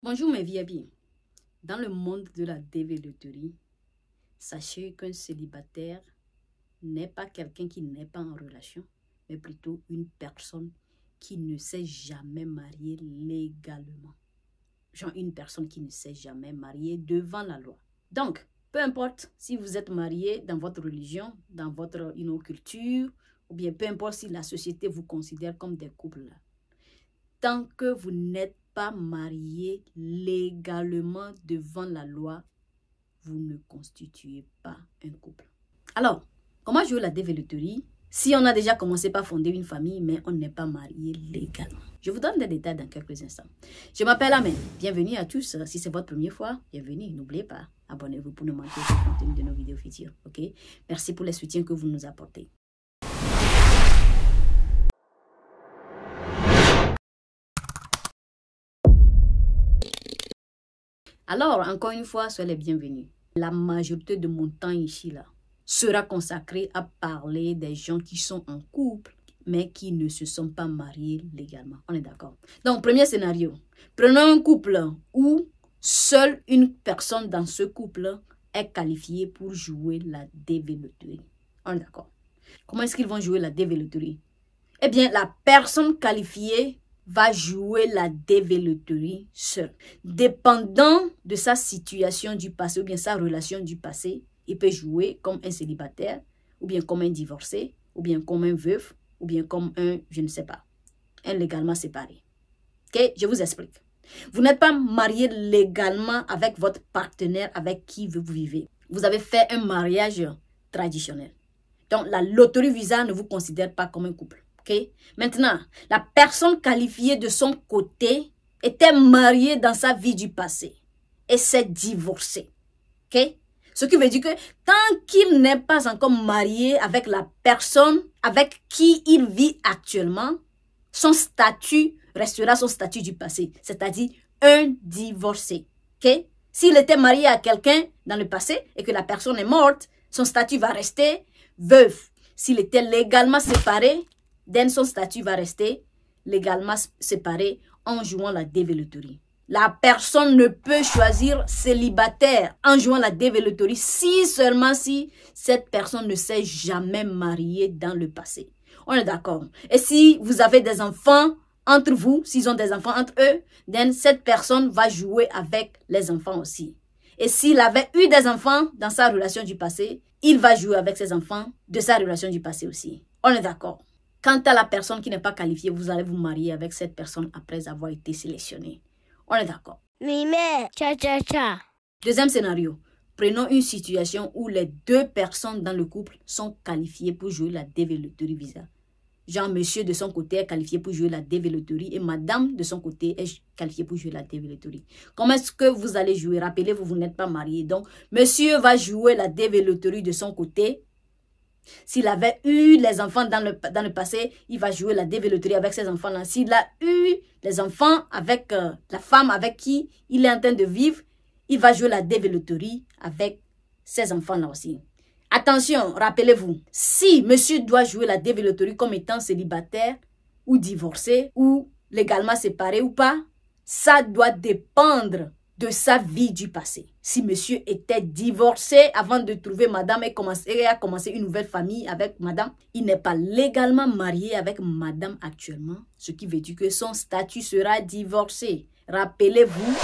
Bonjour mes VIP. Dans le monde de la dévéloterie, sachez qu'un célibataire n'est pas quelqu'un qui n'est pas en relation, mais plutôt une personne qui ne s'est jamais mariée légalement. Genre une personne qui ne s'est jamais mariée devant la loi. Donc, peu importe si vous êtes marié dans votre religion, dans votre culture, ou bien peu importe si la société vous considère comme des couples, tant que vous n'êtes marié légalement devant la loi, vous ne constituez pas un couple. Alors, comment jouer la développerie si on a déjà commencé par fonder une famille, mais on n'est pas marié légalement. Je vous donne des détails dans quelques instants. Je m'appelle Amen. Bienvenue à tous. Si c'est votre première fois, bienvenue. N'oubliez pas, abonnez-vous pour ne manquer aucun contenu de nos vidéos futures. Ok Merci pour le soutien que vous nous apportez. Alors, encore une fois, soyez les bienvenus. La majorité de mon temps ici, là, sera consacrée à parler des gens qui sont en couple, mais qui ne se sont pas mariés légalement. On est d'accord. Donc, premier scénario. Prenons un couple où seule une personne dans ce couple est qualifiée pour jouer la déveloterie. E On est d'accord. Comment est-ce qu'ils vont jouer la déveloterie e Eh bien, la personne qualifiée va jouer la développerie seule. Dépendant de sa situation du passé ou bien sa relation du passé, il peut jouer comme un célibataire ou bien comme un divorcé ou bien comme un veuf ou bien comme un, je ne sais pas, un légalement séparé. Ok, je vous explique. Vous n'êtes pas marié légalement avec votre partenaire avec qui vous vivez. Vous avez fait un mariage traditionnel. Donc, la loterie visa ne vous considère pas comme un couple. Maintenant, la personne qualifiée de son côté était mariée dans sa vie du passé et s'est divorcée, ok Ce qui veut dire que tant qu'il n'est pas encore marié avec la personne avec qui il vit actuellement, son statut restera son statut du passé, c'est-à-dire un divorcé, ok S'il était marié à quelqu'un dans le passé et que la personne est morte, son statut va rester veuf. S'il était légalement séparé, Then son statut va rester légalement séparé en jouant la développerie. La personne ne peut choisir célibataire en jouant la développerie si seulement si cette personne ne s'est jamais mariée dans le passé. On est d'accord. Et si vous avez des enfants entre vous, s'ils ont des enfants entre eux, then cette personne va jouer avec les enfants aussi. Et s'il avait eu des enfants dans sa relation du passé, il va jouer avec ses enfants de sa relation du passé aussi. On est d'accord. Quant à la personne qui n'est pas qualifiée, vous allez vous marier avec cette personne après avoir été sélectionnée. On est d'accord Oui, mais... Cha, cha, cha. Deuxième scénario. Prenons une situation où les deux personnes dans le couple sont qualifiées pour jouer la déveloterie visa. Genre, monsieur de son côté est qualifié pour jouer la dévéloterie et madame de son côté est qualifiée pour jouer la dévéloterie. Comment est-ce que vous allez jouer Rappelez-vous, vous, n'êtes pas marié. Donc, monsieur va jouer la dévéloterie de son côté s'il avait eu les enfants dans le, dans le passé, il va jouer la dévéloterie avec ses enfants-là. Hein. S'il a eu les enfants avec euh, la femme avec qui il est en train de vivre, il va jouer la dévéloterie avec ses enfants-là aussi. Attention, rappelez-vous, si monsieur doit jouer la dévéloterie comme étant célibataire ou divorcé ou légalement séparé ou pas, ça doit dépendre de sa vie du passé. Si monsieur était divorcé avant de trouver madame et, commencer, à commencer une nouvelle famille avec madame, il n'est pas légalement marié avec madame actuellement, ce qui veut dire que son statut sera divorcé. Rappelez-vous,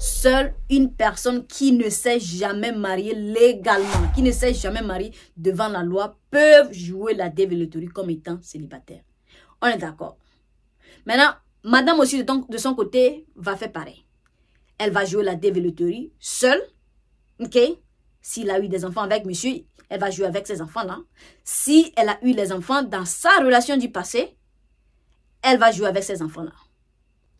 seule une personne qui ne s'est jamais mariée légalement, qui ne s'est jamais mariée devant la loi, peut jouer la dévéloterie comme étant célibataire. On est d'accord. Maintenant, madame aussi de son côté va faire pareil elle va jouer la développerie seule. OK? S'il a eu des enfants avec monsieur, elle va jouer avec ses enfants-là. Si elle a eu les enfants dans sa relation du passé, elle va jouer avec ses enfants-là.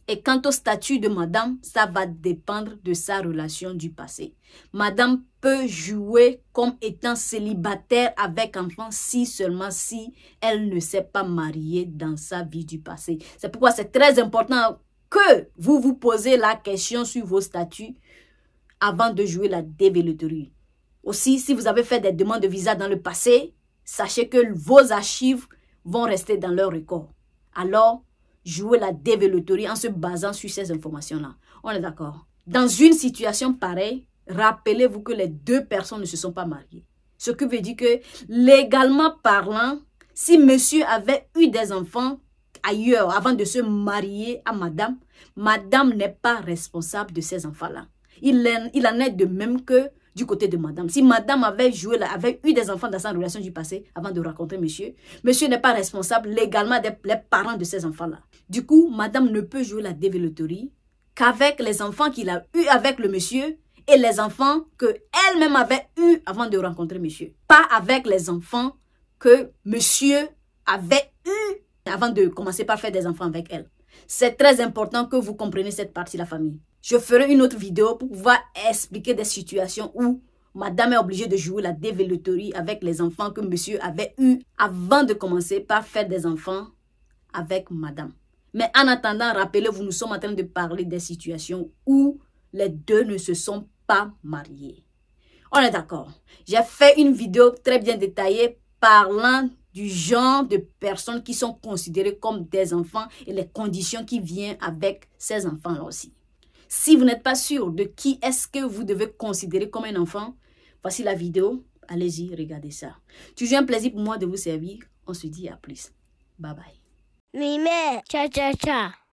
Et quant au statut de madame, ça va dépendre de sa relation du passé. Madame peut jouer comme étant célibataire avec enfants si seulement si elle ne s'est pas mariée dans sa vie du passé. C'est pourquoi c'est très important que vous vous posez la question sur vos statuts avant de jouer la déveloterie. Aussi, si vous avez fait des demandes de visa dans le passé, sachez que vos archives vont rester dans leur record. Alors, jouez la déveloterie en se basant sur ces informations-là. On est d'accord. Dans une situation pareille, rappelez-vous que les deux personnes ne se sont pas mariées. Ce qui veut dire que, légalement parlant, si monsieur avait eu des enfants, ailleurs avant de se marier à madame, madame n'est pas responsable de ces enfants-là. Il, il, en est de même que du côté de madame. Si madame avait joué, avait eu des enfants dans sa relation du passé avant de rencontrer monsieur, monsieur n'est pas responsable légalement des parents de ces enfants-là. Du coup, madame ne peut jouer la dévéloterie qu'avec les enfants qu'il a eu avec le monsieur et les enfants qu'elle-même avait eu avant de rencontrer monsieur. Pas avec les enfants que monsieur avait eu avant de commencer par faire des enfants avec elle. C'est très important que vous compreniez cette partie de la famille. Je ferai une autre vidéo pour pouvoir expliquer des situations où madame est obligée de jouer la développerie avec les enfants que monsieur avait eu avant de commencer par faire des enfants avec madame. Mais en attendant, rappelez-vous, nous sommes en train de parler des situations où les deux ne se sont pas mariés. On est d'accord. J'ai fait une vidéo très bien détaillée parlant du genre de personnes qui sont considérées comme des enfants et les conditions qui viennent avec ces enfants-là aussi. Si vous n'êtes pas sûr de qui est-ce que vous devez considérer comme un enfant, voici la vidéo. Allez-y, regardez ça. Toujours un plaisir pour moi de vous servir. On se dit à plus. Bye bye. cha cha cha.